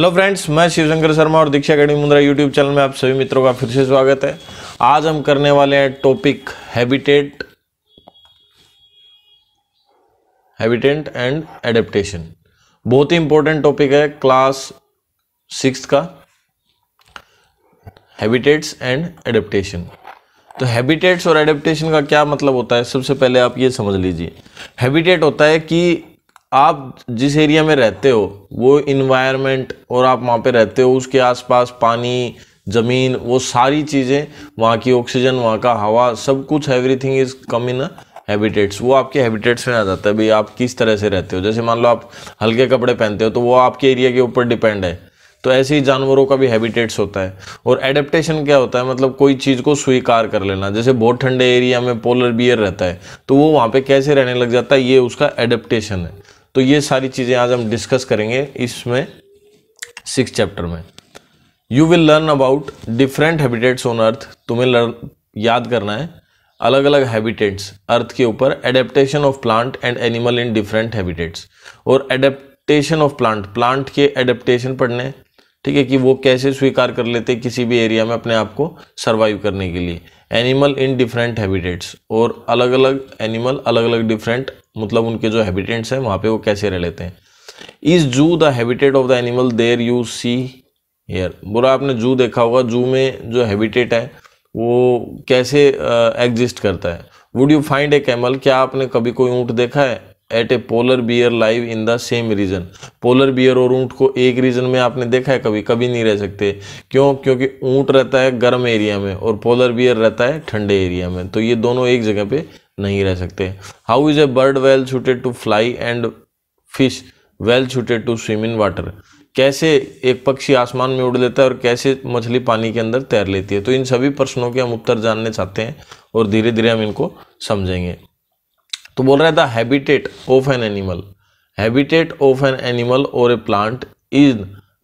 Hello friends मैं शिवशंकर शर्मा और Diksha academy Mundra YouTube channel में आप सभी मित्रों का फिर से स्वागत है आज हम करने वाले हैं topic habitat habitant and adaptation बहुत ही इंपॉर्टेंट टॉपिक है क्लास सिक्स का हैबिटेट्स एंड एडेप्टेशन तो हैबिटेट्स और एडेप्टेशन का क्या मतलब होता है सबसे पहले आप ये समझ लीजिए हैबिटेट होता है कि आप जिस एरिया में रहते हो वो इन्वायरमेंट और आप वहाँ पे रहते हो उसके आसपास पानी ज़मीन वो सारी चीज़ें वहाँ की ऑक्सीजन वहाँ का हवा सब कुछ everything is come in habitats वो आपके हैबिटेट्स में आ जाता है भाई आप किस तरह से रहते हो जैसे मान लो आप हल्के कपड़े पहनते हो तो वो आपके एरिया के ऊपर डिपेंड है तो ऐसे ही जानवरों का भी हैबिटेट्स होता है और एडेप्टेशन क्या होता है मतलब कोई चीज़ को स्वीकार कर लेना जैसे बहुत ठंडे एरिया में पोलर बियर रहता है तो वो वहाँ पे कैसे रहने लग जाता है ये उसका एडेप्टेशन है तो ये सारी चीज़ें आज हम डिस्कस करेंगे इसमें सिक्स चैप्टर में you will learn about different habitats on earth तुम्हें लर्न याद करना है अलग अलग हैबिटेट्स अर्थ के ऊपर adaptation of plant and animal in different habitats और एडेप्टेशन ऑफ प्लांट प्लांट के एडेप्टेशन पढ़ने ठीक है कि वो कैसे स्वीकार कर लेते किसी भी एरिया में अपने आप को सर्वाइव करने के लिए एनिमल इन डिफरेंट हैबिटेट्स और अलग अलग एनिमल अलग अलग डिफरेंट मतलब उनके जो हैबिटेंट्स हैं वहाँ पे वो कैसे रह लेते हैं is zoo the habitat of the animal there you see here बुरा आपने जू देखा होगा जू में जो हैबिटेट है वो कैसे एग्जिस्ट uh, करता है would you find a camel क्या आपने कभी कोई ऊँट देखा है at a polar bear live in the same region polar bear और ऊँट को एक रीजन में आपने देखा है कभी कभी नहीं रह सकते क्यों क्योंकि ऊँट रहता है गर्म एरिया में और पोलर बियर रहता है ठंडे एरिया में तो ये दोनों एक जगह पे नहीं रह सकते how is a bird well suited to fly and fish well suited to swim in water कैसे एक पक्षी आसमान में उड़ लेता है और कैसे मछली पानी के अंदर तैर लेती है तो इन सभी प्रश्नों के हम उत्तर जानने चाहते हैं और धीरे धीरे हम इनको समझेंगे तो बोल रहा था habitat of an animal habitat of an animal और a plant is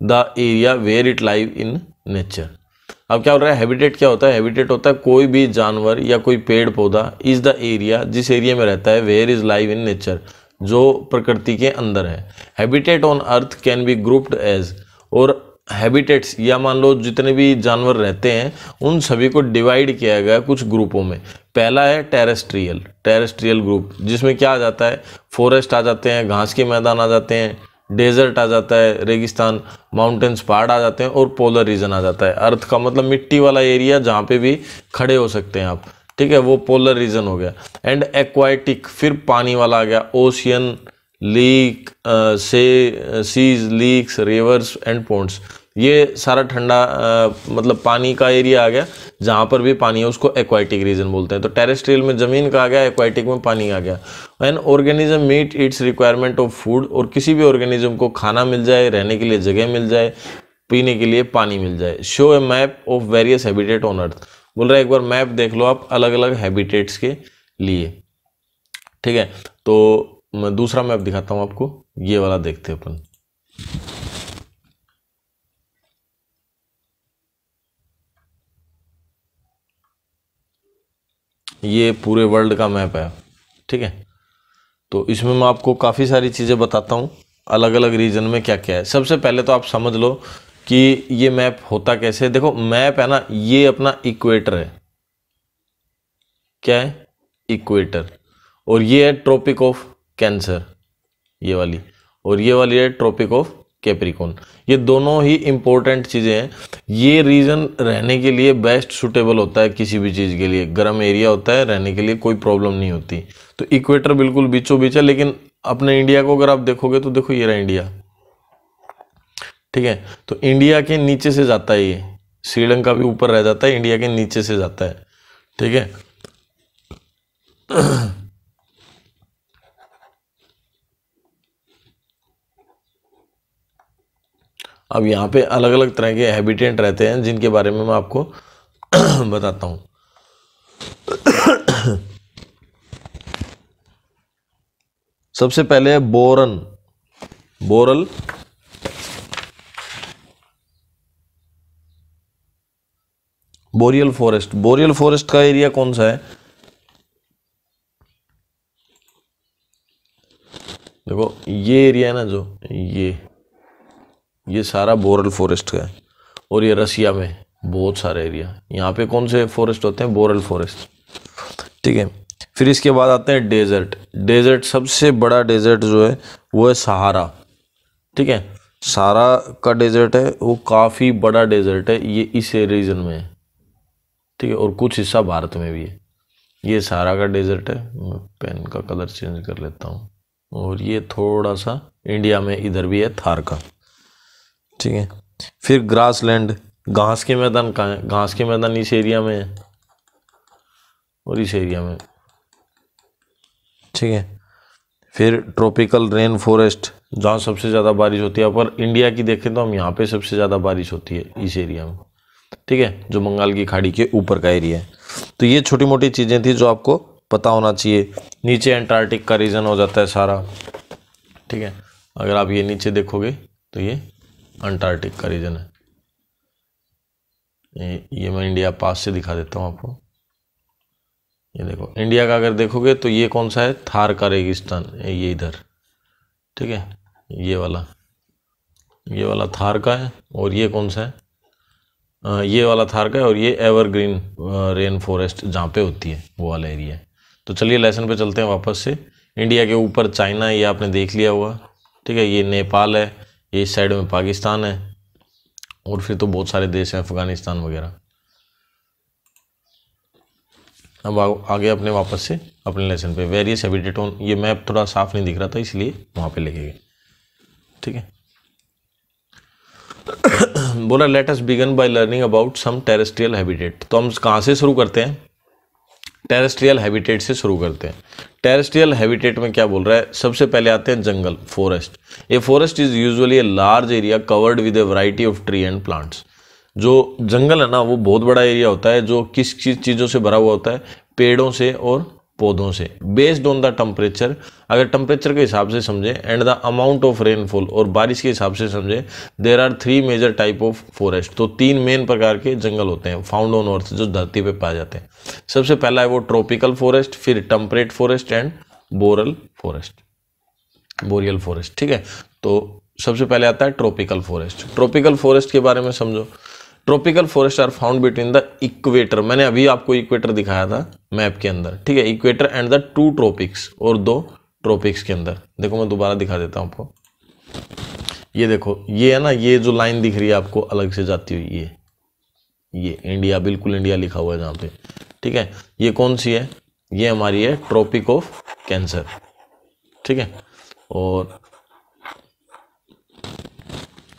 the area where it live in nature अब क्या हो रहा है हैबिटेट क्या होता है हैबिटेट होता है कोई भी जानवर या कोई पेड़ पौधा इज़ द एरिया जिस एरिया में रहता है where is live in nature जो प्रकृति के अंदर है habitat on earth can be grouped as और हैबिटेट्स या मान लो जितने भी जानवर रहते हैं उन सभी को डिवाइड किया गया कुछ ग्रुपों में पहला है टेरेस्ट्रियल टेरेस्ट्रियल ग्रुप जिसमें क्या आ जाता है फॉरेस्ट आ जाते हैं घास के मैदान आ जाते हैं डेजर्ट आ जाता है रेगिस्तान माउंटेन्स पहाड़ आ जाते हैं और पोलर रीजन आ जाता है अर्थ का मतलब मिट्टी वाला एरिया जहाँ पे भी खड़े हो सकते हैं आप ठीक है वो पोलर रीजन हो गया एंड एक्वाटिक फिर पानी वाला आ गया ओशियन लीक से seas lakes rivers and ponds ये सारा ठंडा मतलब पानी का एरिया आ गया जहाँ पर भी पानी है उसको एक्वाइटिक रीजन बोलते हैं तो टेरेस्ट्रियल में ज़मीन का आ गया एक्वाइटिक में पानी आ गया an organism meet its requirement of food और किसी भी ऑर्गेनिज्म को खाना मिल जाए रहने के लिए जगह मिल जाए पीने के लिए पानी मिल जाए show a map of various habitat on earth बोल रहा है एक बार मैप देख लो आप अलग अलग हैबिटेट्स के लिए ठीक है तो मैं दूसरा मैप दिखाता हूँ आपको ये वाला देखते हैं अपन ये पूरे वर्ल्ड का मैप है ठीक है तो इसमें मैं आपको काफ़ी सारी चीज़ें बताता हूँ अलग अलग रीजन में क्या क्या है सबसे पहले तो आप समझ लो कि ये मैप होता कैसे है देखो मैप है ना ये अपना इक्वेटर है क्या है इक्वेटर और ये है ट्रॉपिक ऑफ कैंसर ये वाली और ये वाली है ट्रॉपिक ऑफ कैप्रिकोन ये दोनों ही इम्पोर्टेंट चीज़ें हैं ये रीज़न रहने के लिए बेस्ट सुटेबल होता है किसी भी चीज़ के लिए गर्म एरिया होता है रहने के लिए कोई प्रॉब्लम नहीं होती तो इक्वेटर बिल्कुल बीचों बीच है लेकिन अपने इंडिया को अगर आप देखोगे तो देखो ये रहा इंडिया ठीक है तो इंडिया के नीचे से जाता है ये श्रीलंका भी ऊपर रह जाता है इंडिया के नीचे से जाता है ठीक है अब यहाँ पे अलग अलग तरह के हैबिटेंट रहते हैं जिनके बारे में मैं आपको बताता हूँ सबसे पहले है बोरन boreal boreal forest boreal forest का एरिया कौन सा है देखो ये एरिया है ना जो ये ये सारा बोरल फॉरेस्ट का है और ये रसिया में बहुत सारे एरिया यहाँ पे कौन से फॉरेस्ट होते हैं बोरल फॉरेस्ट ठीक है फिर इसके बाद आते हैं डेजर्ट डेजर्ट सबसे बड़ा डेजर्ट जो है वो है सहारा ठीक है सहारा का डेजर्ट है वो काफ़ी बड़ा डेजर्ट है ये इस रीजन में है ठीक है और कुछ हिस्सा भारत में भी है ये सारा का डेजर्ट है मैं पेन का कलर चेंज कर लेता हूँ और ये थोड़ा सा इंडिया में इधर भी है थार का ठीक है फिर ग्रास लैंड घास के मैदान कहाँ हैं घास के मैदान इस एरिया में है और इस एरिया में ठीक है फिर ट्रॉपिकल रेन फॉरेस्ट जहाँ सबसे ज़्यादा बारिश होती है पर इंडिया की देखें तो हम यहाँ पे सबसे ज़्यादा बारिश होती है इस एरिया में ठीक है जो बंगाल की खाड़ी के ऊपर का एरिया है तो ये छोटी मोटी चीज़ें थी जो आपको पता होना चाहिए नीचे एंटार्टिक का रीजन हो जाता है सारा ठीक है अगर आप ये नीचे देखोगे तो ये अंटार्कटिक का रीजन है ये, मैं इंडिया पास से दिखा देता हूँ आपको ये देखो इंडिया का अगर देखोगे तो ये कौन सा है थार का रेगिस्तान ये इधर ठीक है ये वाला ये वाला थार का है और ये कौन सा है आ, ये वाला थार का है और ये एवरग्रीन रेन फॉरेस्ट जहाँ पे होती है वो वाला एरिया तो चलिए लेसन पे चलते हैं वापस से इंडिया के ऊपर चाइना ये आपने देख लिया हुआ ठीक है ये नेपाल है इस साइड में पाकिस्तान है और फिर तो बहुत सारे देश हैं अफ़गानिस्तान वगैरह अब आ, आगे अपने वापस से अपने लेसन पे वेरियस हैबिटेट ऑन ये मैप थोड़ा साफ नहीं दिख रहा था इसलिए वहाँ पे लिखे गए ठीक है बोला let us begin by learning about some terrestrial habitat तो हम कहाँ से शुरू करते हैं टेरेस्ट्रियल हैबिटेट से शुरू करते हैं टेरेस्ट्रियल हैबिटेट में क्या बोल रहा है सबसे पहले आते हैं जंगल फॉरेस्ट ये forest is usually a large area covered with a variety of tree and plants जो जंगल है ना वो बहुत बड़ा एरिया होता है जो किस किस चीज़ों से भरा हुआ होता है पेड़ों से और पौधों से बेस्ड ऑन द टेम्परेचर अगर टेम्परेचर के हिसाब से समझें and the amount of rainfall और बारिश के हिसाब से समझें there are three major type of forest तो तीन मेन प्रकार के जंगल होते हैं फाउंड ऑन अर्थ जो धरती पे पाए जाते हैं सबसे पहला है वो ट्रॉपिकल फॉरेस्ट फिर temperate forest and boreal forest boreal forest ठीक है तो सबसे पहले आता है ट्रॉपिकल फॉरेस्ट ट्रॉपिकल फॉरेस्ट के बारे में समझो tropical forest are found between the equator मैंने अभी आपको इक्वेटर दिखाया था मैप के अंदर ठीक है equator and the two tropics और दो ट्रॉपिक्स के अंदर देखो मैं दोबारा दिखा देता हूँ आपको ये देखो ये है ना ये जो लाइन दिख रही है आपको अलग से जाती हुई ये ये इंडिया बिल्कुल इंडिया लिखा हुआ है जहाँ पे ठीक है ये कौन सी है ये हमारी है ट्रॉपिक ऑफ कैंसर ठीक है और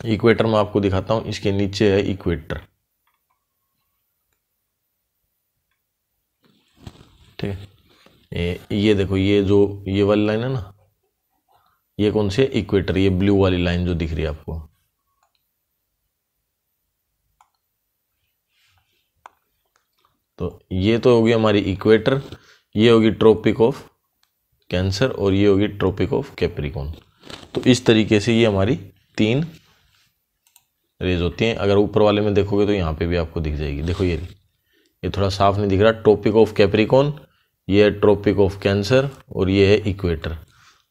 इक्वेटर में आपको दिखाता हूं इसके नीचे है इक्वेटर ठीक है ये, ये देखो ये जो ये वाली लाइन है ना ये कौन सी है इक्वेटर ये ब्लू वाली लाइन जो दिख रही है आपको तो ये तो होगी हमारी इक्वेटर ये होगी ट्रॉपिक ऑफ कैंसर और ये होगी ट्रॉपिक ऑफ कैप्रिकॉन तो इस तरीके से ये हमारी तीन रेज होती हैं अगर ऊपर वाले में देखोगे तो यहाँ पे भी आपको दिख जाएगी देखो ये ये थोड़ा साफ नहीं दिख रहा ट्रॉपिक ऑफ कैप्रिकॉन ये है ट्रॉपिक ऑफ कैंसर और ये है इक्वेटर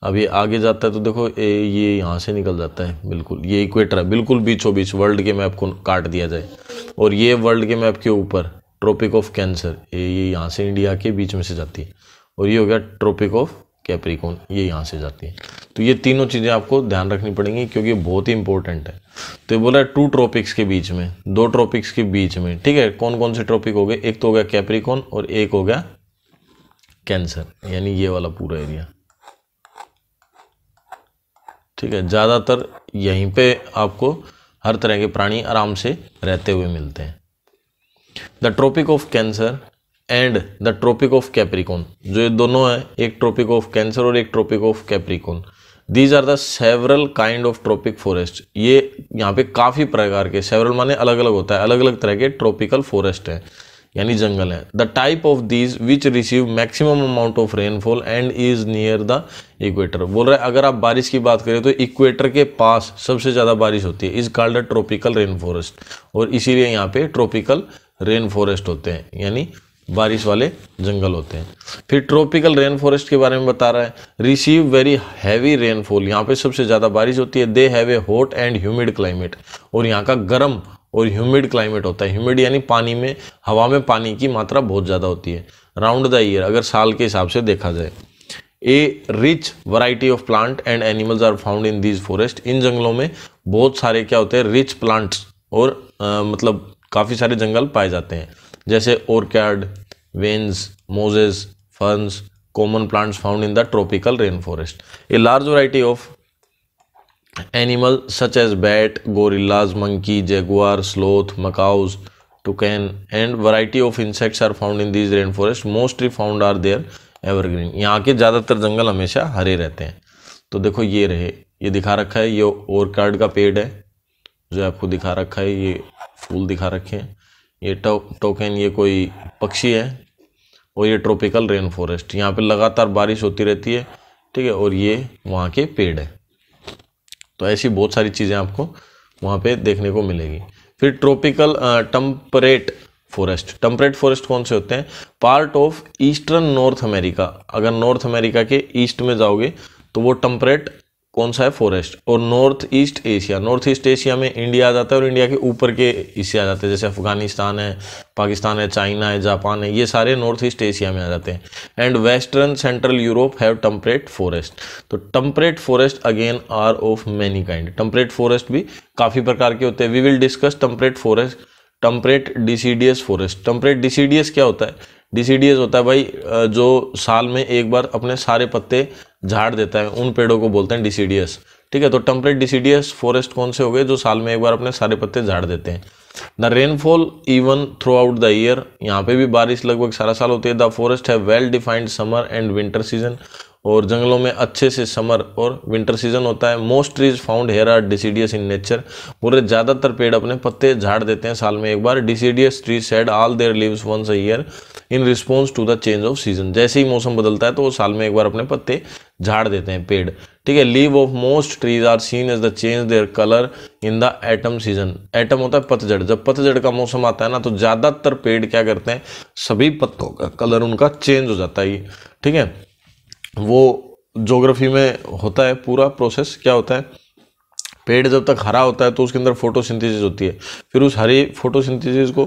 अब ये आगे जाता है तो देखो ए, ये यहाँ से निकल जाता है बिल्कुल ये इक्वेटर है बिल्कुल बीचों बीच वर्ल्ड के मैप को काट दिया जाए और ये वर्ल्ड के मैप के ऊपर ट्रॉपिक ऑफ कैंसर ये ये यहाँ से इंडिया के बीच में से जाती है और ये हो गया ट्रॉपिक ऑफ कैप्रिकॉन ये यहाँ से जाती है तो ये तीनों चीज़ें आपको ध्यान रखनी पड़ेंगी क्योंकि बहुत ही इंपॉर्टेंट है तो ये बोला है टू ट्रॉपिक्स के बीच में दो ट्रॉपिक्स के बीच में ठीक है कौन कौन से ट्रॉपिक हो गए एक तो हो गया कैप्रिकॉन और एक हो गया कैंसर यानी ये वाला पूरा एरिया ठीक है ज़्यादातर यहीं पे आपको हर तरह के प्राणी आराम से रहते हुए मिलते हैं the tropic of cancer and the tropic of Capricorn जो ये दोनों है एक ट्रॉपिक ऑफ कैंसर और एक tropic of Capricorn these are the several kind of tropic forest ये यहाँ पे काफ़ी प्रकार के सेवरल माने अलग अलग होता है अलग अलग तरह के ट्रॉपिकल फॉरेस्ट हैं यानी जंगल हैं the type of these which receive maximum amount of rainfall and is near the equator बोल रहे हैं अगर आप बारिश की बात करें तो इक्वेटर के पास सबसे ज़्यादा बारिश होती है is called a tropical rain forest और इसीलिए यहाँ पे ट्रॉपिकल रेन फॉरेस्ट होते हैं यानी बारिश वाले जंगल होते हैं फिर ट्रॉपिकल रेन फॉरेस्ट के बारे में बता रहा है रिसीव वेरी हैवी रेनफॉल यहाँ पे सबसे ज़्यादा बारिश होती है they have a hot and humid climate और यहाँ का गर्म और ह्यूमिड क्लाइमेट होता है ह्यूमिड यानी पानी में हवा में पानी की मात्रा बहुत ज़्यादा होती है राउंड द ईयर अगर साल के हिसाब से देखा जाए a rich variety of plant and animals are found in these forest इन जंगलों में बहुत सारे क्या होते हैं रिच प्लांट्स और आ, मतलब काफ़ी सारे जंगल पाए जाते हैं जैसे orchid vines mosses ferns common plants found in the tropical rain forest a large variety of animal such as bat gorillas monkey jaguar sloth macaws toucan and variety of insects are found in these rain forest mostly found are there evergreen यहाँ के ज़्यादातर जंगल हमेशा हरे रहते हैं तो देखो ये रहे ये दिखा रखा है ये ओरकार्ड का पेड़ है जो आपको दिखा रखा है ये फूल दिखा रखे हैं ये टो, टोकन ये कोई पक्षी है और ये ट्रॉपिकल रेन फॉरेस्ट यहाँ पर लगातार बारिश होती रहती है ठीक है और ये वहाँ के पेड़ है तो ऐसी बहुत सारी चीज़ें आपको वहाँ पे देखने को मिलेगी फिर tropical temperate forest temperate forest कौन से होते हैं part of eastern North America अगर नॉर्थ अमेरिका के ईस्ट में जाओगे तो वो टम्परेट कौन सा है फॉरेस्ट और north east Asia north east Asia में इंडिया आ जाता है और इंडिया के ऊपर के हिस्से आ जाते हैं जैसे अफगानिस्तान है पाकिस्तान है चाइना है जापान है ये सारे नॉर्थ ईस्ट एशिया में आ जाते हैं and western central Europe have temperate forest तो temperate forest again are of many kind temperate forest भी काफ़ी प्रकार के होते हैं we will discuss temperate forest temperate deciduous forest temperate deciduous क्या होता है डिसीडीएस होता है भाई जो साल में एक बार अपने सारे पत्ते झाड़ देता है उन पेड़ों को बोलते हैं डिसीडीएस ठीक है तो टेम्परेट डिसीडीएस फॉरेस्ट कौन से हो गए जो साल में एक बार अपने सारे पत्ते झाड़ देते हैं the rainfall even throughout the year यहाँ पे भी बारिश लगभग सारा साल होती है द फॉरेस्ट है well defined summer and winter season और जंगलों में अच्छे से समर और विंटर सीजन होता है most trees found here are deciduous in nature पूरे ज़्यादातर पेड़ अपने पत्ते झाड़ देते हैं साल में एक बार deciduous tree shed all their leaves once a year in response to the change of season जैसे ही मौसम बदलता है तो वो साल में एक बार अपने पत्ते झाड़ देते हैं पेड़ ठीक है leave of most trees are seen as the change their colour in the autumn season autumn होता है पतझड़ जब पतझड़ का मौसम आता है ना तो ज़्यादातर पेड़ क्या करते हैं सभी पत्तों का कलर उनका चेंज हो जाता है ठीक है वो जोग्राफी में होता है पूरा प्रोसेस क्या होता है पेड़ जब तक हरा होता है तो उसके अंदर फोटोसिंथेसिस होती है फिर उस हरी फोटोसिंथेसिस को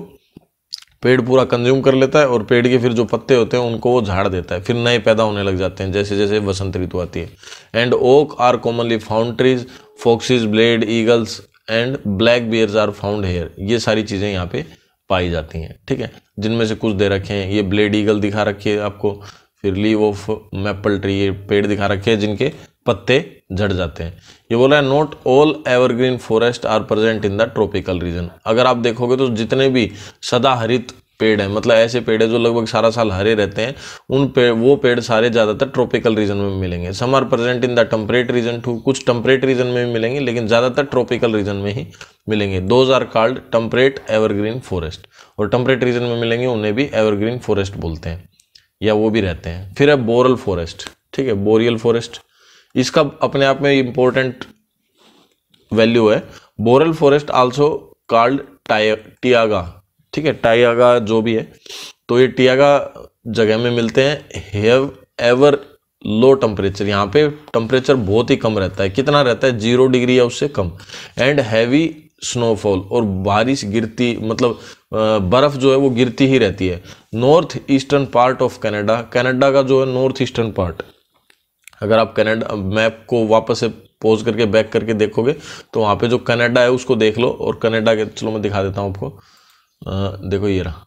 पेड़ पूरा कंज्यूम कर लेता है और पेड़ के फिर जो पत्ते होते हैं उनको वो झाड़ देता है फिर नए पैदा होने लग जाते हैं जैसे जैसे वसंत ऋतु आती है and oak are commonly found trees foxes bald eagles and black bears are found here ये सारी चीज़ें यहाँ पे पाई जाती हैं ठीक है जिनमें से कुछ दे रखे हैं ये ब्लेड ईगल दिखा रखी है आपको फिर लीव ऑफ मैपल ट्री ये पेड़ दिखा रखे हैं जिनके पत्ते झड़ जाते हैं ये बोला है not all evergreen forest are present in the tropical region अगर आप देखोगे तो जितने भी सदा हरित पेड़ हैं मतलब ऐसे पेड़ है जो लगभग सारा साल हरे रहते हैं उन पेड़ वो पेड़ सारे ज़्यादातर ट्रॉपिकल रीजन में मिलेंगे some are present in the temperate region too कुछ टम्परेट रीजन में भी मिलेंगे लेकिन ज़्यादातर ट्रॉपिकल रीजन में ही मिलेंगे those are called temperate evergreen forest और टम्परेट रीजन में मिलेंगे उन्हें भी एवरग्रीन फॉरेस्ट बोलते हैं या वो भी रहते हैं फिर है बोरल फॉरेस्ट ठीक है बोरियल फॉरेस्ट इसका अपने आप में इम्पोर्टेंट वैल्यू है boreal forest also called taiga ठीक है टाइगा जो भी है तो ये टियागा जगह में मिलते हैं हैव एवर लो टेम्परेचर यहाँ पे टेम्परेचर बहुत ही कम रहता है कितना रहता है जीरो डिग्री या उससे कम एंड हैवी स्नोफॉल और बारिश गिरती मतलब बर्फ़ जो है वो गिरती ही रहती है north eastern part of Canada Canada का जो है नॉर्थ ईस्टर्न पार्ट अगर आप कनाडा मैप को वापस से पोज करके बैक करके देखोगे तो वहाँ पे जो कनाडा है उसको देख लो और कनाडा के चलो मैं दिखा देता हूँ आपको आ, देखो ये रहा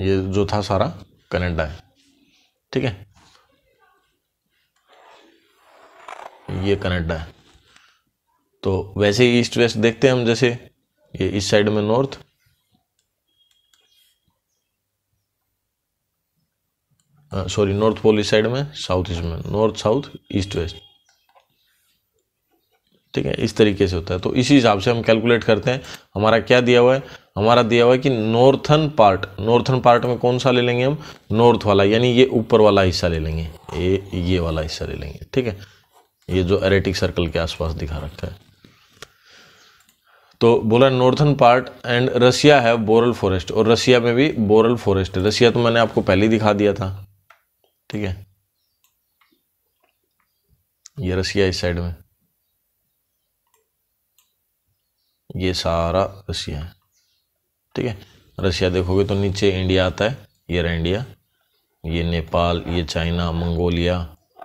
ये जो था सारा कनेडा है ठीक है ये कनेडा है तो वैसे ही ईस्ट वेस्ट देखते हैं हम जैसे ये इस साइड में नॉर्थ हाँ, सॉरी नॉर्थ पोल इस साइड में साउथ ईस्ट में नॉर्थ साउथ ईस्ट वेस्ट ठीक है इस तरीके से होता है तो इसी हिसाब से हम कैलकुलेट करते हैं हमारा क्या दिया हुआ है हमारा दिया हुआ है कि नॉर्थन पार्ट नॉर्थन पार्ट में कौन सा ले लेंगे हम नॉर्थ वाला यानी ये ऊपर वाला हिस्सा ले लेंगे ये ये वाला हिस्सा ले लेंगे ठीक है ये जो एरेटिक सर्कल के आसपास दिखा रखा है तो बोला नॉर्थन पार्ट एंड रसिया है बोरल फॉरेस्ट और रसिया में भी बोरल फॉरेस्ट है रसिया तो मैंने आपको पहले ही दिखा दिया था ठीक है ये रसिया इस साइड में ये सारा रसिया है ठीक है रशिया देखोगे तो नीचे इंडिया आता है ये रहा इंडिया ये नेपाल ये चाइना मंगोलिया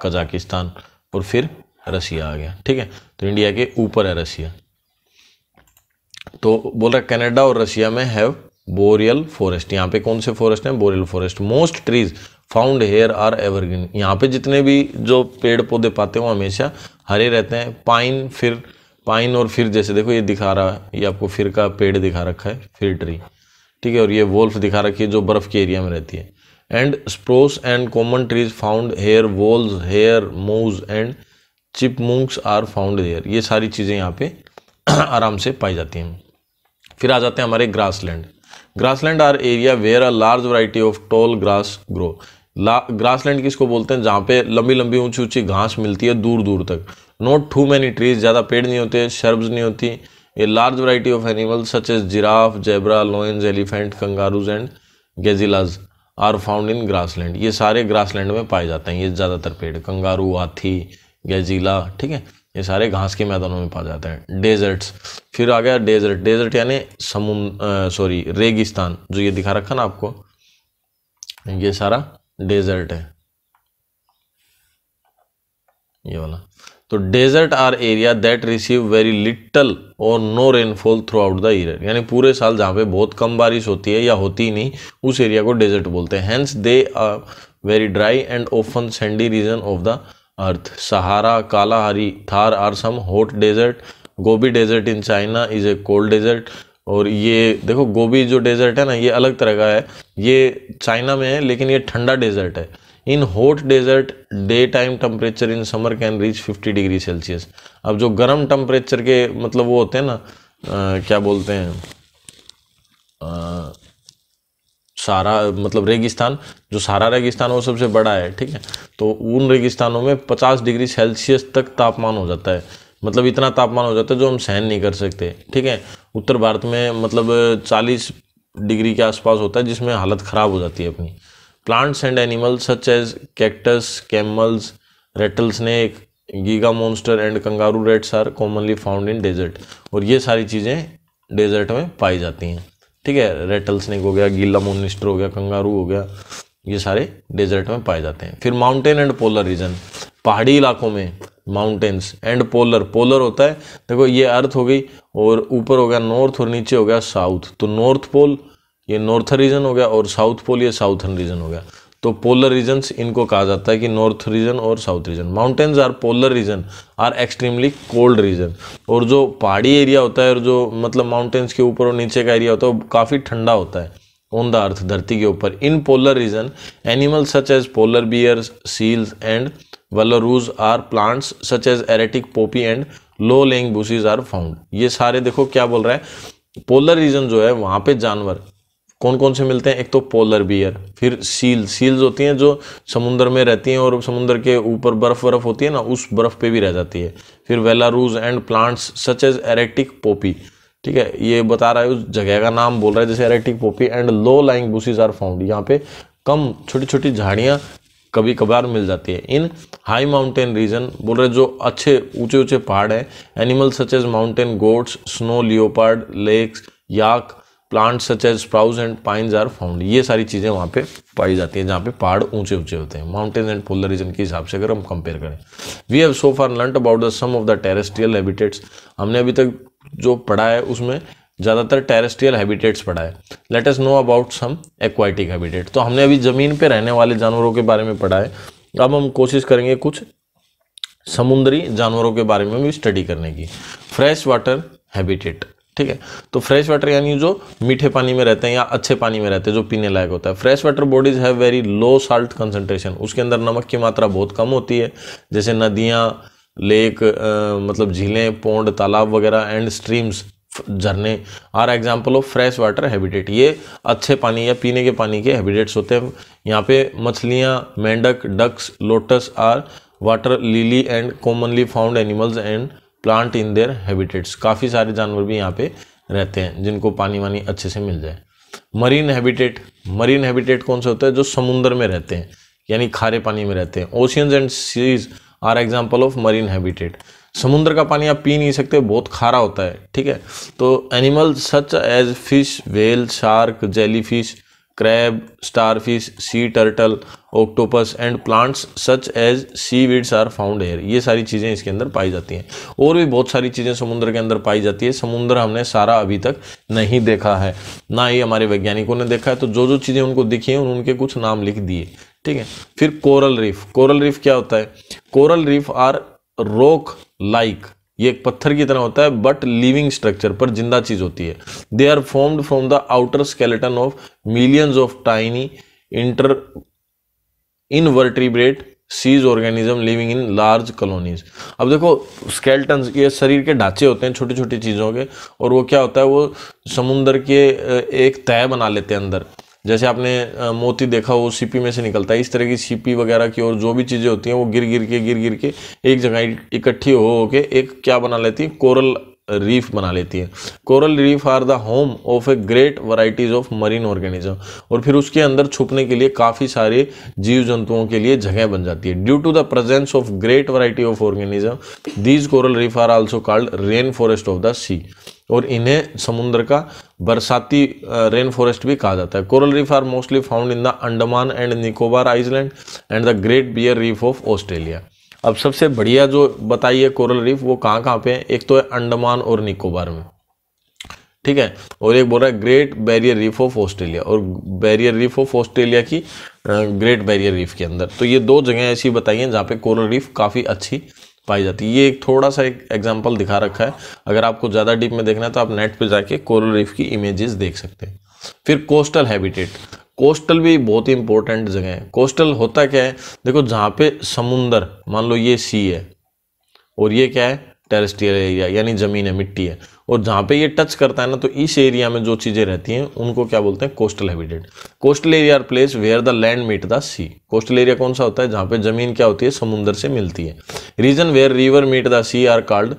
कजाकिस्तान और फिर रशिया आ गया ठीक है तो इंडिया के ऊपर है रशिया तो बोल रहा है कनाडा और रशिया में हैव बोरियल फॉरेस्ट यहाँ पे कौन से फॉरेस्ट हैं boreal forest most trees found here are evergreen यहाँ पे जितने भी जो पेड़ पौधे पाते हैं वो हमेशा हरे रहते हैं पाइन फिर पाइन और फिर जैसे देखो ये दिखा रहा है ये आपको फिर का पेड़ दिखा रखा है फिर ट्री ठीक है और ये वोल्फ दिखा रखी है जो बर्फ़ के एरिया में रहती है and spruce and common trees found here voles hare moose and chipmunks are found here ये सारी चीज़ें यहाँ पे आराम से पाई जाती हैं फिर आ जाते हैं हमारे grassland grassland are area where a large variety of tall grass grow grassland किसको बोलते हैं जहाँ पे लंबी लंबी ऊंची ऊंची घास मिलती है दूर दूर तक नॉट टू मैनी ट्रीज ज़्यादा पेड़ नहीं होते शर्ब्स नहीं होती a large variety of animals such as giraffe zebra lions elephant kangaroos and gazelles are found in grassland ये सारे ग्रासलैंड में पाए जाते हैं ये ज़्यादातर पेड़ कंगारू हाथी गेजिला ठीक है ये सारे घास के मैदानों में पाए जाते हैं डेजर्ट्स फिर आ गया डेजर्ट डेजर्ट यानी समुद्र सॉरी रेगिस्तान जो ये दिखा रखा ना आपको ये सारा डेजर्ट है ये वाला तो desert are area that receive very little और no rainfall throughout the year यानी पूरे साल जहाँ पे बहुत कम बारिश होती है या होती ही नहीं उस एरिया को डेजर्ट बोलते हैं hence they are very dry and often sandy region of the earth Sahara Kalahari Thar are some hot desert Gobi desert in China is a cold desert और ये देखो गोभी जो डेजर्ट है ना ये अलग तरह का है ये चाइना में है लेकिन ये ठंडा डेजर्ट है in hot desert day time temperature in summer can reach 50 degree Celsius अब जो गर्म टेम्परेचर के मतलब वो होते हैं ना आ, क्या बोलते हैं आ, सारा मतलब रेगिस्तान जो सारा रेगिस्तान वो सबसे बड़ा है ठीक है तो उन रेगिस्तानों में 50 डिग्री सेल्सियस तक तापमान हो जाता है मतलब इतना तापमान हो जाता है जो हम सहन नहीं कर सकते ठीक है उत्तर भारत में मतलब 40 डिग्री के आसपास होता है जिसमें हालत ख़राब हो जाती है अपनी plants and and such as cactus camels rattle rattlesnake, गीगा monster and kangaroo rats are commonly found in desert और ये सारी चीज़ें डेजर्ट में पाई जाती हैं ठीक है रेटल स्नेक हो गया गीला मोनिस्टर हो गया कंगारू हो गया ये सारे डेजर्ट में पाए जाते हैं फिर माउंटेन एंड पोलर रीजन पहाड़ी इलाकों में माउंटेन्स एंड पोलर पोलर होता है देखो ये अर्थ हो गई और ऊपर हो गया नॉर्थ और नीचे हो गया साउथ तो नॉर्थ पोल ये नॉर्थ रीजन हो गया और साउथ पोल ये साउथर्न रीजन हो गया तो पोलर रीजन्स इनको कहा जाता है कि नॉर्थ रीजन और south region mountains are polar region are extremely cold region और जो पहाड़ी एरिया होता है और जो मतलब माउंटेन्स के ऊपर और नीचे का एरिया होता है वो काफ़ी ठंडा होता है ऑन द अर्थ धरती के ऊपर in polar region animal such as polar bears seals and walruses are plants such as arctic poppy and low lying bushes are found ये सारे देखो क्या बोल रहा है पोलर रीजन जो है वहाँ पे जानवर कौन कौन से मिलते हैं एक तो पोलर बियर फिर सील सील्स होती हैं जो समुद्र में रहती हैं और समुद्र के ऊपर बर्फ बर्फ होती है ना उस बर्फ पे भी रह जाती है फिर walruses and plants such as arctic poppy ठीक है ये बता रहा है उस जगह का नाम बोल रहा है जैसे arctic poppy and low lying bushes are found यहाँ पे कम छोटी छोटी झाड़ियाँ कभी कभार मिल जाती है इन हाई माउंटेन रीजन बोल रहे जो अच्छे ऊंचे ऊंचे पहाड़ हैं animal such as mountain goats snow leopard lynx yak plants such as spruce and pines are found ये सारी चीज़ें वहाँ पे पाई जाती हैं जहाँ पे पहाड़ ऊंचे ऊंचे होते हैं माउंटेन एंड पोलर रीजन के हिसाब से अगर हम कंपेयर करें we have so far learn about the some of the terrestrial habitats हमने अभी तक जो पढ़ा है उसमें ज़्यादातर टेरेस्ट्रियल हैबिटेट्स पढ़ा है let's know about some aquatic habitat तो हमने अभी ज़मीन पर रहने वाले जानवरों के बारे में पढ़ा है अब हम कोशिश करेंगे कुछ समुद्री जानवरों के बारे में भी स्टडी करने की फ्रेश वाटर हैबिटेट ठीक है तो फ्रेश वाटर यानी जो मीठे पानी में रहते हैं या अच्छे पानी में रहते हैं जो पीने लायक होता है fresh water bodies have very low salt concentration उसके अंदर नमक की मात्रा बहुत कम होती है जैसे नदियाँ लेक आ, मतलब झीलें पोंड तालाब वगैरह एंड स्ट्रीम्स झरने are example of fresh water habitat ये अच्छे पानी या पीने के पानी के हैबिटेट्स होते हैं यहाँ पे मछलियाँ मेंढक ducks lotus are water lily and commonly found animals and plant in their habitats काफ़ी सारे जानवर भी यहाँ पे रहते हैं जिनको पानी वानी अच्छे से मिल जाए मरीन हैबिटेट मरीन हैबिटेट कौन सा होता है जो समुंदर में रहते हैं यानी खारे पानी में रहते हैं oceans and seas are example of marine habitat समुद्र का पानी आप पी नहीं सकते बहुत खारा होता है ठीक है तो animal such as fish whale shark jellyfish crab starfish sea turtle octopus and plants such as seaweeds are found here ये सारी चीज़ें इसके अंदर पाई जाती हैं और भी बहुत सारी चीज़ें समुद्र के अंदर पाई जाती है समुद्र हमने सारा अभी तक नहीं देखा है ना ही हमारे वैज्ञानिकों ने देखा है तो जो जो चीज़ें उनको दिखी हैं उनके कुछ नाम लिख दिए ठीक है फिर कोरल रीफ कोरल रीफ क्या होता है coral reef are rock like ये एक पत्थर की तरह होता है बट लिविंग स्ट्रक्चर पर जिंदा चीज होती है they are formed from the outer skeleton of millions of tiny invertebrate sea organism living in large colonies अब देखो स्केल्टन ये शरीर के ढांचे होते हैं छोटी छोटी चीज़ों के और वो क्या होता है वो समुंदर के एक तय बना लेते हैं अंदर जैसे आपने मोती देखा वो सीपी में से निकलता है इस तरह की सीपी वगैरह की और जो भी चीज़ें होती हैं वो गिर गिर के गिर गिर के एक जगह इकट्ठी हो के एक क्या बना लेती है कोरल रीफ बना लेती है coral reef are the home of a great varieties of marine organism और फिर उसके अंदर छुपने के लिए काफ़ी सारे जीव जंतुओं के लिए जगह बन जाती है due to the presence of great variety of organism these coral reef are also called rain forest of the sea और इन्हें समुद्र का बरसाती रेन फॉरेस्ट भी कहा जाता है coral reef are mostly found in the Andaman and Nicobar island and the great barrier reef of Australia अब सबसे बढ़िया जो बताइए कोरल रीफ वो कहाँ कहाँ पे है एक तो है अंडमान और निकोबार में ठीक है और एक बोल रहा है great barrier reef of Australia और बैरियर रीफ ऑफ ऑस्ट्रेलिया की ग्रेट बैरियर रीफ के अंदर तो ये दो जगह ऐसी बताई हैं जहाँ पे कोरल रीफ काफ़ी अच्छी पाई जाती है ये एक थोड़ा सा एक एग्जाम्पल दिखा रखा है अगर आपको ज़्यादा डीप में देखना है तो आप नेट पर जाके कोरल रीफ की इमेजेस देख सकते हैं फिर कोस्टल हैबिटेट कोस्टल भी बहुत ही इंपॉर्टेंट जगह है कोस्टल होता क्या है देखो जहाँ पे समुंदर मान लो ये सी है और ये क्या है टेरेस्ट्रियल एरिया यानी ज़मीन है मिट्टी है और जहाँ पे ये टच करता है ना तो इस एरिया में जो चीज़ें रहती हैं उनको क्या बोलते हैं coastal habitat coastal area are place where the land meet the sea coastal area कौन सा होता है जहाँ पे ज़मीन क्या होती है समुंदर से मिलती है region where river meet the sea are called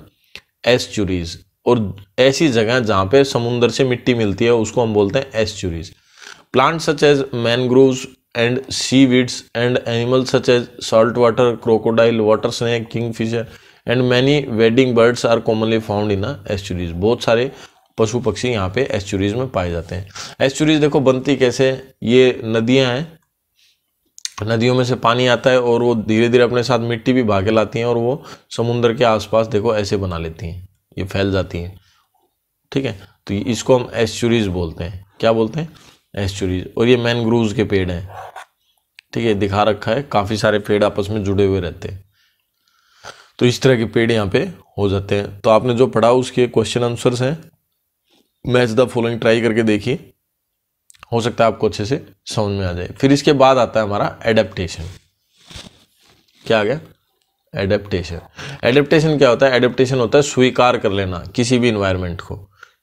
estuaries और ऐसी जगह जहाँ पे समुंदर से मिट्टी मिलती है उसको हम बोलते हैं एस्चुरीज़ Plants such as mangroves and seaweeds and animals such as saltwater crocodile, water snake, kingfisher and many wading birds are commonly found in estuaries. बहुत सारे पशु पक्षी यहाँ पे एस्चुरीज में पाए जाते हैं एस्चुरीज देखो बनती कैसे ये नदियाँ हैं नदियों में से पानी आता है और वो धीरे धीरे अपने साथ मिट्टी भी भागे लाती हैं और वो समुद्र के आसपास देखो ऐसे बना लेती हैं ये फैल जाती हैं ठीक है तो इसको हम एस्चुरीज बोलते हैं क्या बोलते हैं एस्चुरीज और ये मैनग्रूव के पेड़ हैं ठीक है दिखा रखा है काफ़ी सारे पेड़ आपस में जुड़े हुए रहते हैं तो इस तरह के पेड़ यहाँ पे हो जाते हैं तो आपने जो पढ़ा उसके क्वेश्चन आंसर्स हैं मैच द फॉलोइंग ट्राई करके देखिए हो सकता है आपको अच्छे से समझ में आ जाए फिर इसके बाद आता है हमारा एडेप्टेशन क्या आ गया एडेप्टेशन एडेप्टेशन क्या होता है एडेप्टेशन होता है स्वीकार कर लेना किसी भी इन्वायरमेंट को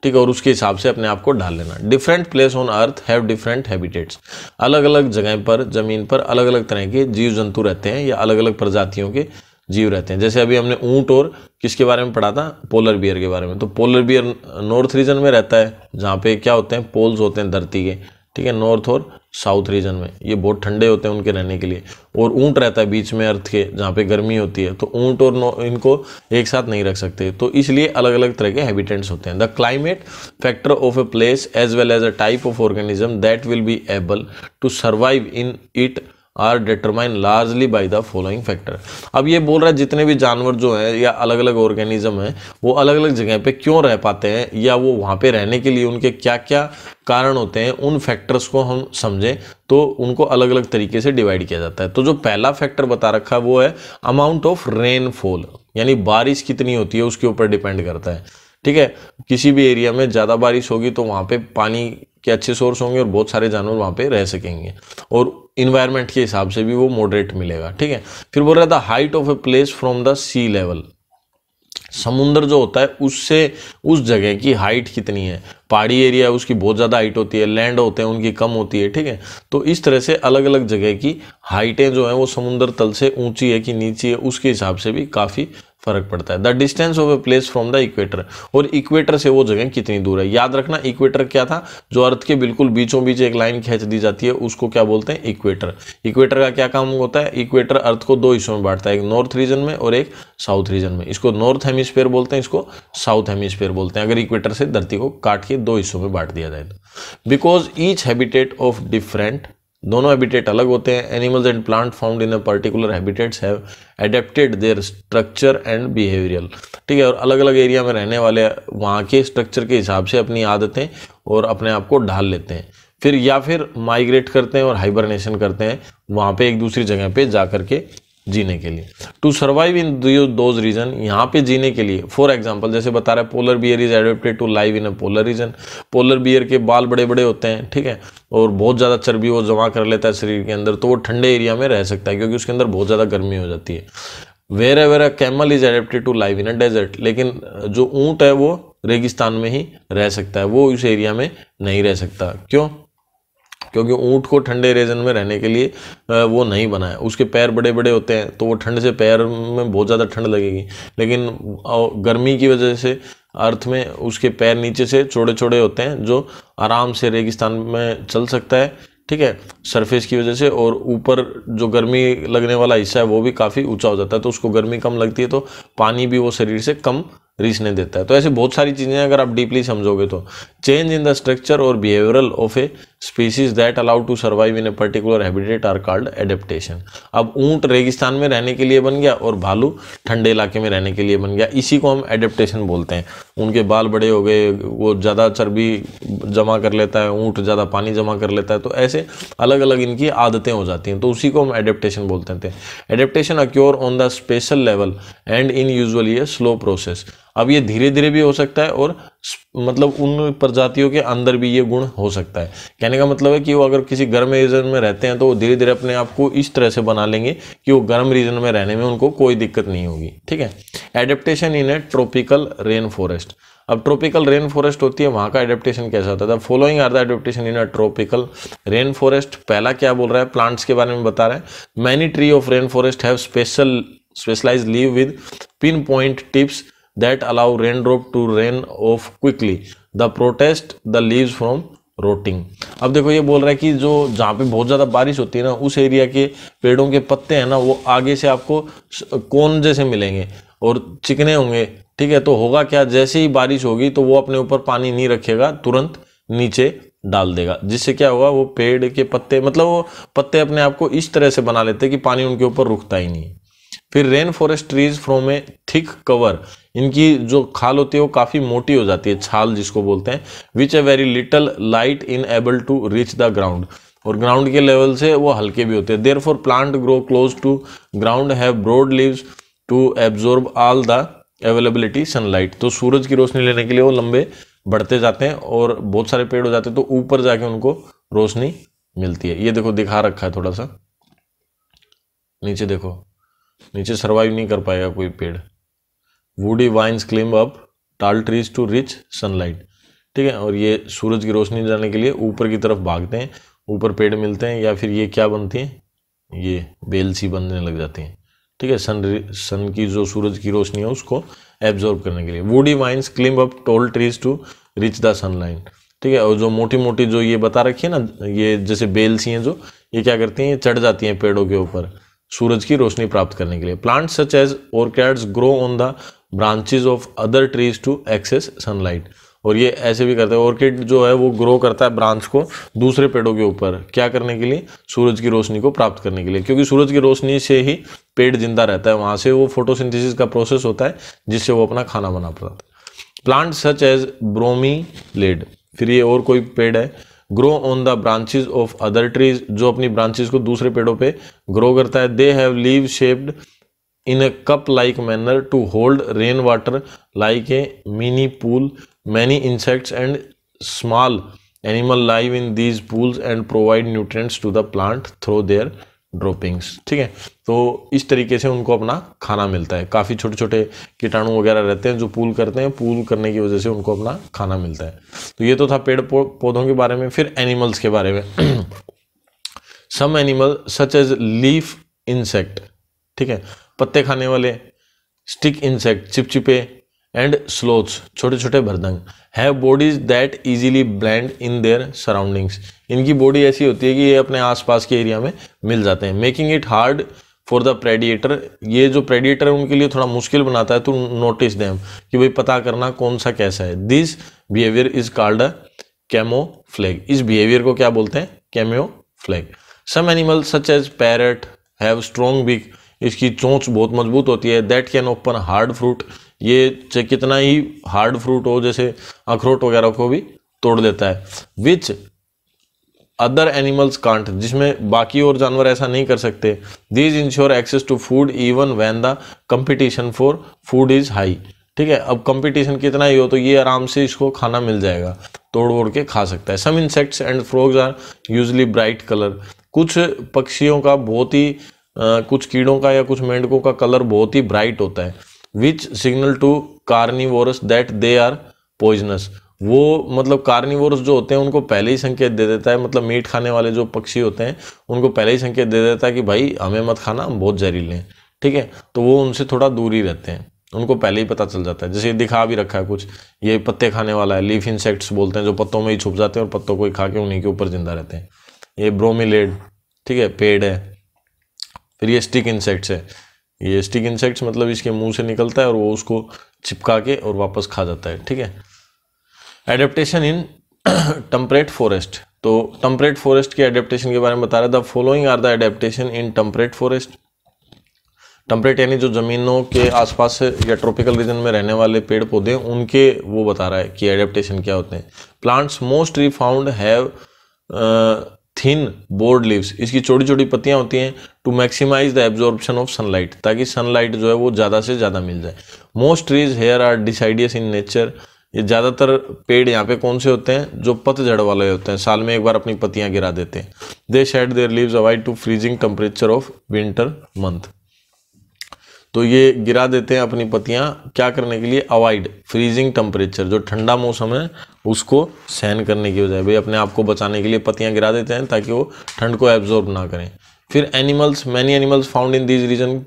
ठीक है और उसके हिसाब से अपने आप को ढाल लेना different place on earth have different habitats अलग अलग जगह पर ज़मीन पर अलग अलग तरह के जीव जंतु रहते हैं या अलग अलग प्रजातियों के जीव रहते हैं जैसे अभी हमने ऊँट और किसके बारे में पढ़ा था पोलर बियर के बारे में तो पोलर बियर नॉर्थ रीजन में रहता है जहाँ पे क्या होते हैं पोल्स होते हैं धरती के ठीक है नॉर्थ और साउथ रीजन में ये बहुत ठंडे होते हैं उनके रहने के लिए और ऊँट रहता है बीच में अर्थ के जहाँ पे गर्मी होती है तो ऊँट और इनको एक साथ नहीं रख सकते तो इसलिए अलग अलग तरह के हैबिटेंट्स होते हैं the climate factor of a place as well as a type of organism that will be able to survive in it are determine largely by the following factor अब ये बोल रहा है जितने भी जानवर जो हैं या अलग अलग ऑर्गेनिज्म हैं वो अलग अलग जगह पे क्यों रह पाते हैं या वो वहाँ पे रहने के लिए उनके क्या क्या कारण होते हैं उन फैक्टर्स को हम समझें तो उनको अलग अलग तरीके से डिवाइड किया जाता है तो जो पहला फैक्टर बता रखा है वो है अमाउंट ऑफ रेनफॉल यानी बारिश कितनी होती है उसके ऊपर डिपेंड करता है ठीक है किसी भी एरिया में ज़्यादा बारिश होगी तो वहाँ पे पानी के अच्छे सोर्स होंगे और बहुत सारे जानवर वहाँ पे रह सकेंगे और इन्वायरमेंट के हिसाब से भी वो मॉडरेट मिलेगा ठीक है फिर बोल रहा था height of a place from the sea level समुंदर जो होता है उससे उस जगह की हाइट कितनी है पहाड़ी एरिया है उसकी बहुत ज़्यादा हाइट होती है लैंड होते हैं उनकी कम होती है ठीक है तो इस तरह से अलग अलग जगह की हाइटें जो हैं वो समुंदर तल से ऊंची है कि नीची है उसके हिसाब से भी काफ़ी फर्क पड़ता है the distance of a place from the equator और इक्वेटर से वो जगह कितनी दूर है याद रखना इक्वेटर क्या था जो अर्थ के बिल्कुल बीचों बीच एक लाइन खींच दी जाती है उसको क्या बोलते हैं इक्वेटर इक्वेटर का क्या काम होता है इक्वेटर अर्थ को दो हिस्सों में बांटता है एक नॉर्थ रीजन में और एक साउथ रीजन में इसको नॉर्थ हेमिस्फेयर बोलते हैं इसको साउथ हेमिस्फेयर बोलते हैं अगर इक्वेटर से धरती को काट के दो हिस्सों में बांट दिया जाए तो because each habitat of different दोनों हैबिटेट अलग होते हैं animals and plant found in a particular habitats have adapted their structure and behavioural ठीक है और अलग अलग एरिया में रहने वाले वहाँ के स्ट्रक्चर के हिसाब से अपनी आदतें और अपने आप को ढाल लेते हैं फिर या फिर माइग्रेट करते हैं और हाइबरनेशन करते हैं वहाँ पे एक दूसरी जगह पे जा कर के जीने के लिए to survive in those region यहाँ पे जीने के लिए फॉर एग्जाम्पल जैसे बता रहा है polar bear is adapted to live in a polar region polar bear के बाल बड़े बड़े होते हैं ठीक है और बहुत ज़्यादा चर्बी वो जमा कर लेता है शरीर के अंदर तो वो ठंडे एरिया में रह सकता है क्योंकि उसके अंदर बहुत ज़्यादा गर्मी हो जाती है wherever a camel is adapted to live in a desert लेकिन जो ऊँट है वो रेगिस्तान में ही रह सकता है वो उस एरिया में नहीं रह सकता क्यों क्योंकि ऊँट को ठंडे रीजन में रहने के लिए वो नहीं बनाया उसके पैर बड़े बड़े होते हैं तो वो ठंड से पैर में बहुत ज़्यादा ठंड लगेगी लेकिन गर्मी की वजह से अर्थ में उसके पैर नीचे से छोटे छोटे होते हैं जो आराम से रेगिस्तान में चल सकता है ठीक है सरफेस की वजह से और ऊपर जो गर्मी लगने वाला हिस्सा है वो भी काफ़ी ऊंचा हो जाता है तो उसको गर्मी कम लगती है तो पानी भी वो शरीर से कम नहीं देता है तो ऐसे बहुत सारी चीज़ें अगर आप डीपली समझोगे तो चेंज इन द स्ट्रक्चर और behavioural of a species that allow to survive in a particular habitat are called adaptation अब ऊंट रेगिस्तान में रहने के लिए बन गया और भालू ठंडे इलाके में रहने के लिए बन गया इसी को हम एडेप्टेशन बोलते हैं उनके बाल बड़े हो गए वो ज़्यादा चर्बी जमा कर लेता है ऊँट ज़्यादा पानी जमा कर लेता है तो ऐसे अलग अलग इनकी आदतें हो जाती हैं तो उसी को हम एडेप्टेशन बोलते थे adaptation occur on the special level and in usually a slow process अब ये धीरे धीरे भी हो सकता है और मतलब उन प्रजातियों के अंदर भी ये गुण हो सकता है कहने का मतलब है कि वो अगर किसी गर्म रीजन में रहते हैं तो वो धीरे धीरे अपने आप को इस तरह से बना लेंगे कि वो गर्म रीजन में रहने में उनको कोई दिक्कत नहीं होगी ठीक है adaptation in a tropical rain forest अब ट्रॉपिकल रेन फॉरेस्ट होती है वहाँ का एडेप्टेशन कैसा होता था following are the adaptation in a tropical rain forest पहला क्या बोल रहा है प्लांट्स के बारे में बता रहा है many tree of rain forest have special specialize leave with pin point tips that allow raindrop to rain off quickly. The protest the leaves from rotting अब देखो ये बोल रहा है कि जो जहाँ पे बहुत ज़्यादा बारिश होती है ना उस एरिया के पेड़ों के पत्ते हैं ना वो आगे से आपको कौन जैसे मिलेंगे और चिकने होंगे ठीक है तो होगा क्या जैसे ही बारिश होगी तो वो अपने ऊपर पानी नहीं रखेगा तुरंत नीचे डाल देगा जिससे क्या होगा वो पेड़ के पत्ते मतलब वो पत्ते अपने आप को इस तरह से बना लेते हैं कि पानी उनके ऊपर रुकता ही नहीं फिर rain forest trees from a thick cover इनकी जो खाल होती है वो काफ़ी मोटी हो जाती है छाल जिसको बोलते हैं which a very little light in able to reach the ground और ग्राउंड के लेवल से वो हल्के भी होते हैं therefore plant grow close to ground have broad leaves to absorb all the availability sunlight तो सूरज की रोशनी लेने के लिए वो लंबे बढ़ते जाते हैं और बहुत सारे पेड़ हो जाते हैं तो ऊपर जाके उनको रोशनी मिलती है ये देखो दिखा रखा है थोड़ा सा नीचे देखो नीचे सर्वाइव नहीं कर पाएगा कोई पेड़ woody vines climb up tall trees to reach sunlight ठीक है और ये सूरज की रोशनी जाने के लिए ऊपर की तरफ भागते हैं ऊपर पेड़ मिलते हैं या फिर ये क्या बनती हैं ये बेल सी बनने लग जाती हैं ठीक है सन सन की जो सूरज की रोशनी है उसको एब्जॉर्ब करने के लिए woody vines climb up tall trees to reach the sunlight ठीक है और जो मोटी मोटी जो ये बता रखी है ना ये जैसे बेल सी हैं जो ये क्या करती हैं ये चढ़ जाती हैं पेड़ों के ऊपर सूरज की रोशनी प्राप्त करने के लिए plants such as orchids grow on the branches of other trees to access sunlight और ये ऐसे भी करते हैं ऑर्किड जो है वो ग्रो करता है ब्रांच को दूसरे पेड़ों के ऊपर क्या करने के लिए सूरज की रोशनी को प्राप्त करने के लिए क्योंकि सूरज की रोशनी से ही पेड़ जिंदा रहता है वहाँ से वो फोटोसिंथेसिस का प्रोसेस होता है जिससे वो अपना खाना बना पाता है plant such as bromeliad फिर ये और कोई पेड़ है grow on the branches of other trees जो अपनी ब्रांचेज को दूसरे पेड़ों पे ग्रो करता है they have leave shaped in a cup like manner to hold rain water like a mini pool many insects and small animal live in these pools and provide nutrients to the plant through their droppings ठीक है तो इस तरीके से उनको अपना खाना मिलता है काफ़ी छोटे छोटे कीटाणु वगैरह रहते हैं जो पूल करते हैं पूल करने की वजह से उनको अपना खाना मिलता है तो ये तो था पेड़ पौधों के बारे में फिर एनिमल्स के बारे में some animal such as leaf insect ठीक है पत्ते खाने वाले स्टिक इंसेक्ट चिपचिपे एंड स्लोथ्स छोटे छोटे भरदंग have bodies that easily blend in their surroundings इनकी बॉडी ऐसी होती है कि ये अपने आसपास के एरिया में मिल जाते हैं making it hard for the predator ये जो प्रेडिएटर है उनके लिए थोड़ा मुश्किल बनाता है तो नोटिस देम कि भाई पता करना कौन सा कैसा है this behaviour is called a camouflage इस बिहेवियर को क्या बोलते हैं camouflage some animal such as parrot have strong beak इसकी चोंच बहुत मजबूत होती है that can open hard fruit ये चाहे कितना ही हार्ड फ्रूट हो जैसे अखरोट वगैरह को भी तोड़ देता है विच अदर एनिमल्स कांट जिसमें बाकी और जानवर ऐसा नहीं कर सकते these ensure access to food even when the competition for food is high ठीक है अब कंपटीशन कितना ही हो तो ये आराम से इसको खाना मिल जाएगा तोड़ वोड़ के खा सकता है some insects and frogs are usually bright colour कुछ पक्षियों का बहुत ही कुछ कीड़ों का या कुछ मेंढकों का कलर बहुत ही ब्राइट होता है which signal to carnivorous that they are poisonous वो मतलब कार्निवोरस जो होते हैं उनको पहले ही संकेत दे देता है मतलब मीट खाने वाले जो पक्षी होते हैं उनको पहले ही संकेत दे देता है कि भाई हमें मत खाना हम बहुत जहरीले हैं ठीक है तो वो उनसे थोड़ा दूर ही रहते हैं उनको पहले ही पता चल जाता है जैसे दिखा भी रखा है कुछ ये पत्ते खाने वाला है लीफ इंसेक्ट्स बोलते हैं जो पत्तों में ही छुप जाते हैं और पत्तों को ही खा के उन्हीं के ऊपर जिंदा रहते हैं ये ब्रोमिलेड ठीक है पेड़ है फिर ये स्टिक इंसेक्ट्स है ये स्टिक इंसेक्ट्स मतलब इसके मुंह से निकलता है और वो उसको चिपका के और वापस खा जाता है ठीक है एडेप्टेशन इन टम्परेट फॉरेस्ट तो टम्परेट फॉरेस्ट के एडेप्टेशन के बारे में बता रहे था following are the adaptation in temperate forest temperate यानी जो ज़मीनों के आसपास या ट्रॉपिकल रीजन में रहने वाले पेड़ पौधे उनके वो बता रहा है कि एडेप्टेशन क्या होते हैं plants mostly found have thin broad leaves इसकी छोटी छोटी पत्तियां होती हैं to maximise the absorption of sunlight ताकि सनलाइट जो है वो ज़्यादा से ज़्यादा मिल जाए most trees here are deciduous in nature ये ज़्यादातर पेड़ यहाँ पे कौन से होते हैं जो पतझड़ वाले होते हैं साल में एक बार अपनी पत्तियाँ गिरा देते हैं they shed their leaves avoid to freezing temperature of winter month तो ये गिरा देते हैं अपनी पत्तियाँ क्या करने के लिए अवॉइड फ्रीजिंग टेम्परेचर जो ठंडा मौसम है उसको सहन करने की वजह भाई अपने आप को बचाने के लिए पतियाँ गिरा देते हैं ताकि वो ठंड को एब्जॉर्ब ना करें फिर animals many animals found in this region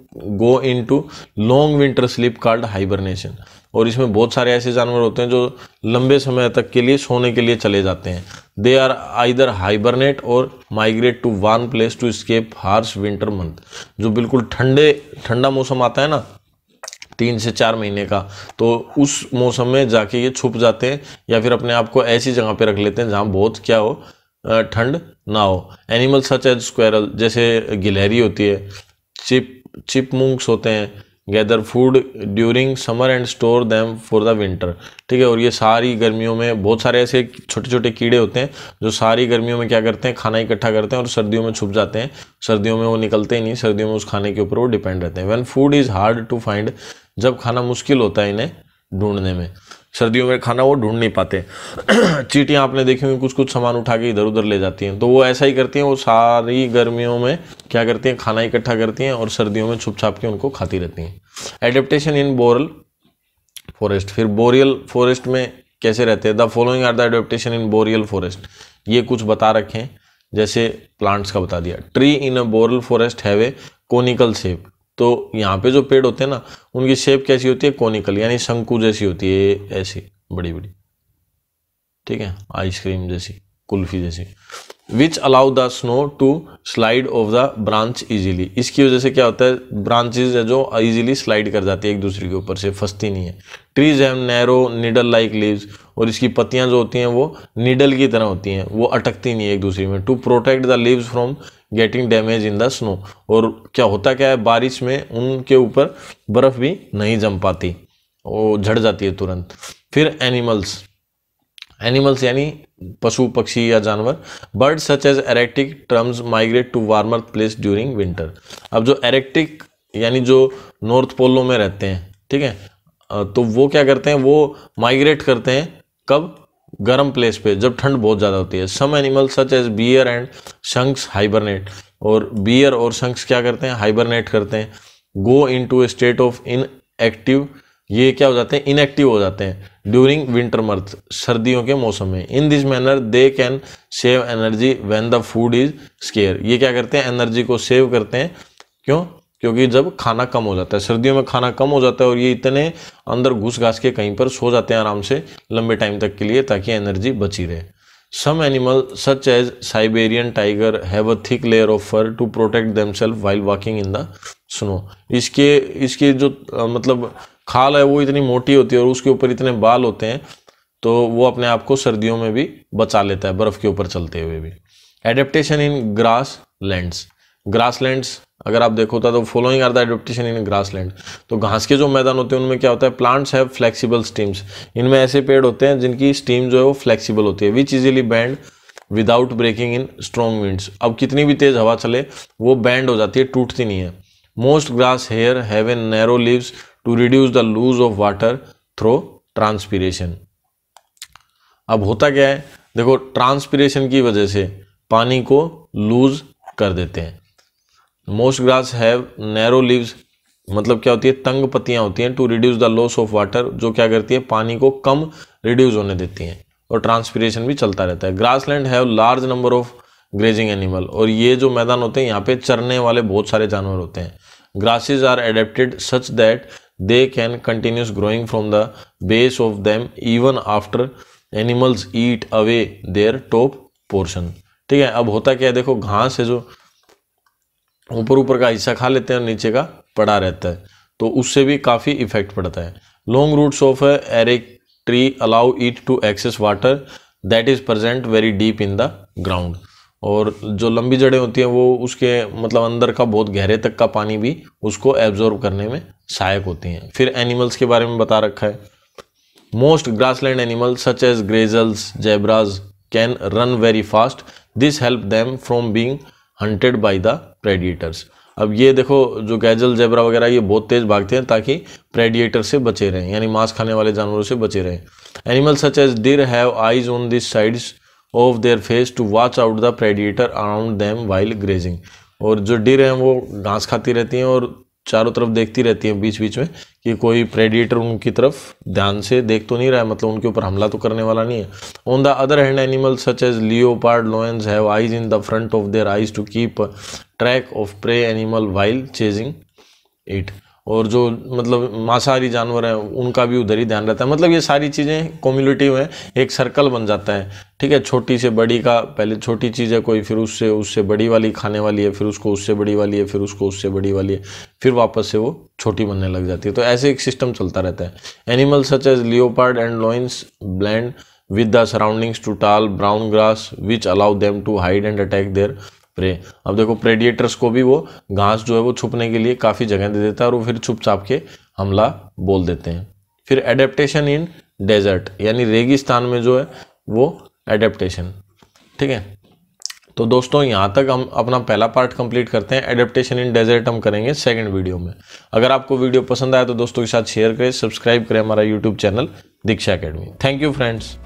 go into long winter sleep called hibernation और इसमें बहुत सारे ऐसे जानवर होते हैं जो लंबे समय तक के लिए सोने के लिए चले जाते हैं they are either hibernate or migrate to one place to escape harsh winter month जो बिल्कुल ठंडे ठंडा मौसम आता है ना तीन से चार महीने का तो उस मौसम में जाके ये छुप जाते हैं या फिर अपने आप को ऐसी जगह पे रख लेते हैं जहाँ बहुत क्या हो ठंड ना हो एनिमल सच एज स्क्वायरल जैसे गिलहरी होती है चिप चिप मूंग्स होते हैं gather food during summer and store them for the winter ठीक है और ये सारी गर्मियों में बहुत सारे ऐसे छोटे छोटे कीड़े होते हैं जो सारी गर्मियों में क्या करते हैं खाना इकट्ठा करते हैं और सर्दियों में छुप जाते हैं सर्दियों में वो निकलते ही नहीं सर्दियों में उस खाने के ऊपर वो डिपेंड रहते हैं when food is hard to find जब खाना मुश्किल होता है इन्हें ढूंढने में सर्दियों में खाना वो ढूंढ नहीं पाते चीटियाँ आपने देखी हुई कुछ कुछ सामान उठा के इधर उधर ले जाती हैं तो वो ऐसा ही करती हैं वो सारी गर्मियों में क्या करती हैं खाना इकट्ठा करती हैं और सर्दियों में छुप छाप के उनको खाती रहती हैं एडेप्टेशन इन बोरल फॉरेस्ट फिर बोरियल फॉरेस्ट में कैसे रहते हैं the following are the adaptation in boreal forest ये कुछ बता रखें जैसे प्लांट्स का बता दिया tree in a boreal forest have a conical shape तो यहाँ पे जो पेड़ होते हैं ना उनकी शेप कैसी होती है कोनिकल यानी शंकु जैसी होती है ऐसी बड़ी बड़ी ठीक है आइसक्रीम जैसी कुल्फी जैसी which allow the snow to slide off the branch easily इसकी वजह से क्या होता है ब्रांचेज है जो इजीली स्लाइड कर जाती है एक दूसरे के ऊपर से फंसती नहीं है trees have narrow needle like leaves और इसकी पत्तियां जो होती हैं वो निडल की तरह होती हैं वो अटकती नहीं है एक दूसरे में to protect the leaves from getting damage in the snow और क्या होता क्या है बारिश में उनके ऊपर बर्फ़ भी नहीं जम पाती वो झड़ जाती है तुरंत फिर एनिमल्स एनिमल्स यानी पशु पक्षी या जानवर bird such as arctic terns migrate to warmer place during winter अब जो एरेक्टिक यानी जो नॉर्थ पोलो में रहते हैं ठीक है तो वो क्या करते हैं वो माइग्रेट करते हैं कब गर्म प्लेस पे जब ठंड बहुत ज़्यादा होती है some animal such as bear and skunks hibernate और बियर और शंक्स क्या करते हैं हाइबरनेट करते हैं go into a state of inactive ये क्या हो जाते हैं इनएक्टिव हो जाते हैं ड्यूरिंग विंटर मंथ सर्दियों के मौसम में in this manner they can save energy when the food is scarce ये क्या करते हैं एनर्जी को सेव करते हैं क्यों क्योंकि जब खाना कम हो जाता है सर्दियों में खाना कम हो जाता है और ये इतने अंदर घुस घास के कहीं पर सो जाते हैं आराम से लंबे टाइम तक के लिए ताकि एनर्जी बची रहे some animal such as Siberian tiger have a thick layer of fur to protect them self while walking in the snow इसके इसके जो आ, मतलब खाल है वो इतनी मोटी होती है और उसके ऊपर इतने बाल होते हैं तो वो अपने आप को सर्दियों में भी बचा लेता है बर्फ़ के ऊपर चलते हुए भी adaptation in grasslands grasslands अगर आप देखो तो following are the adaptation in grassland तो घास के जो मैदान होते हैं उनमें क्या होता है प्लांट्स हैव फ्लेक्सिबल स्टीम्स इनमें ऐसे पेड़ होते हैं जिनकी स्टीम जो है वो फ्लेक्सिबल होती है which easily bend without breaking in strong winds अब कितनी भी तेज़ हवा चले वो बैंड हो जाती है टूटती नहीं है most grass here have an narrow leaves to reduce the lose of water through transpiration अब होता क्या है देखो ट्रांसपीरेशन की वजह से पानी को लूज कर देते हैं most grass have narrow leaves मतलब क्या होती है तंग पत्तियां होती हैं to reduce the loss of water जो क्या करती है पानी को कम रिड्यूस होने देती हैं और ट्रांसपीरेशन भी चलता रहता है grassland have large number of grazing animal और ये जो मैदान होते हैं यहाँ पे चरने वाले बहुत सारे जानवर होते हैं grasses are adapted such that they can continuous growing from the base of them even after animals eat away their top portion ठीक है अब होता क्या है देखो घास है जो ऊपर ऊपर का हिस्सा खा लेते हैं और नीचे का पड़ा रहता है तो उससे भी काफ़ी इफेक्ट पड़ता है लॉन्ग रूट्स ऑफ एरिक tree allow it to access water that is present very deep in the ground और जो लंबी जड़ें होती हैं वो उसके मतलब अंदर का बहुत गहरे तक का पानी भी उसको एब्जॉर्व करने में सहायक होती हैं फिर एनिमल्स के बारे में बता रखा है most grassland animal such as gazelles zebras can run very fast this help them from being hunted by the predators अब ये देखो जो गैजल जेबरा वगैरह ये बहुत तेज़ भागते हैं ताकि प्रेडिएटर से बचे रहें यानी मांस खाने वाले जानवरों से बचे रहें animal such as deer have eyes on this sides of their face to watch out the predator around them while grazing और जो डिर हैं वो घास खाती रहती हैं और चारों तरफ देखती रहती है बीच बीच में कि कोई प्रेडिएटर उनकी तरफ ध्यान से देख तो नहीं रहा है मतलब उनके ऊपर हमला तो करने वाला नहीं है on the other hand animal such as leopard lions have eyes in the front of their eyes to keep track of prey animal while chasing it और जो मतलब मांसाहारी जानवर हैं उनका भी उधर ही ध्यान रहता है मतलब ये सारी चीज़ें कम्युनिटिव हैं एक सर्कल बन जाता है ठीक है छोटी से बड़ी का पहले छोटी चीज़ है कोई फिर उससे उससे बड़ी वाली खाने वाली है फिर उसको उससे बड़ी वाली है फिर उसको उससे बड़ी वाली है फिर वापस से वो छोटी बनने लग जाती है तो ऐसे एक सिस्टम चलता रहता है animal such as leopard and lions blend with the surroundings to tall brown grass which allow them to hide and attack their prey अब देखो प्रेडिएटर्स को भी वो घास जो है वो छुपने के लिए काफ़ी जगह दे देता है और वो फिर छुप छाप के हमला बोल देते हैं फिर एडेप्टेशन इन डेजर्ट यानी रेगिस्तान में जो है वो एडेप्टेशन ठीक है तो दोस्तों यहाँ तक हम अपना पहला पार्ट कंप्लीट करते हैं एडेप्टेशन इन डेजर्ट हम करेंगे सेकेंड वीडियो में अगर आपको वीडियो पसंद आया तो दोस्तों के साथ शेयर करें सब्सक्राइब करें हमारा YouTube channel Diksha academy thank you friends